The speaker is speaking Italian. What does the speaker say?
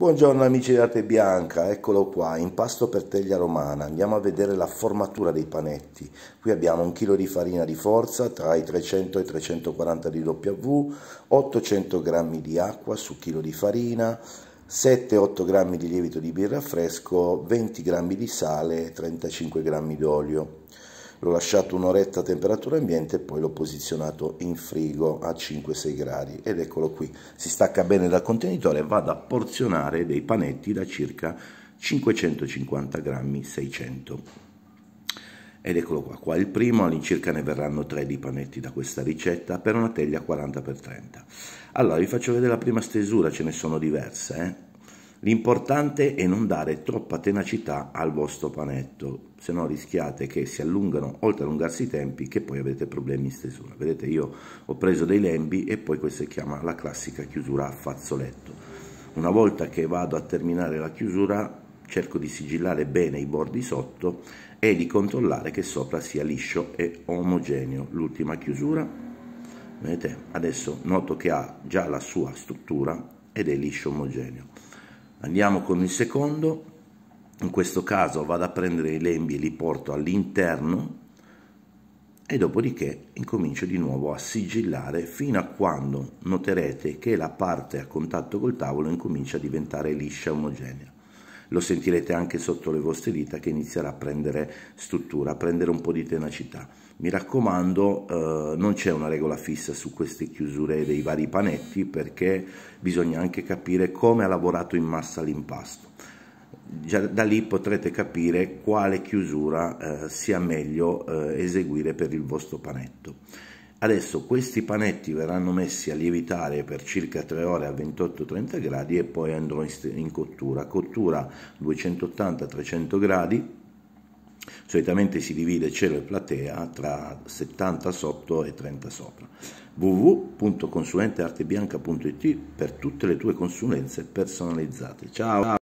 Buongiorno amici di Arte Bianca, eccolo qua, impasto per teglia romana, andiamo a vedere la formatura dei panetti. Qui abbiamo un chilo di farina di forza tra i 300 e i 340 di W, 800 g di acqua su chilo di farina, 7-8 g di lievito di birra fresco, 20 g di sale e 35 g d'olio l'ho lasciato un'oretta a temperatura ambiente e poi l'ho posizionato in frigo a 5-6 gradi ed eccolo qui, si stacca bene dal contenitore e vado a porzionare dei panetti da circa 550 grammi 600 ed eccolo qua, qua il primo, all'incirca ne verranno tre di panetti da questa ricetta per una teglia 40x30. Allora vi faccio vedere la prima stesura, ce ne sono diverse. Eh? L'importante è non dare troppa tenacità al vostro panetto, se no rischiate che si allungano, oltre a allungarsi i tempi, che poi avete problemi in stesura. Vedete, io ho preso dei lembi e poi questa si chiama la classica chiusura a fazzoletto. Una volta che vado a terminare la chiusura, cerco di sigillare bene i bordi sotto e di controllare che sopra sia liscio e omogeneo. L'ultima chiusura, vedete, adesso noto che ha già la sua struttura ed è liscio omogeneo Andiamo con il secondo, in questo caso vado a prendere i lembi e li porto all'interno e dopodiché incomincio di nuovo a sigillare fino a quando noterete che la parte a contatto col tavolo incomincia a diventare liscia e omogenea lo sentirete anche sotto le vostre dita che inizierà a prendere struttura, a prendere un po' di tenacità. Mi raccomando, eh, non c'è una regola fissa su queste chiusure dei vari panetti perché bisogna anche capire come ha lavorato in massa l'impasto. Già da lì potrete capire quale chiusura eh, sia meglio eh, eseguire per il vostro panetto. Adesso questi panetti verranno messi a lievitare per circa 3 ore a 28-30 gradi e poi andrò in cottura. Cottura 280-300 gradi, solitamente si divide cielo e platea tra 70 sotto e 30 sopra. www.consulenteartebianca.it per tutte le tue consulenze personalizzate. Ciao!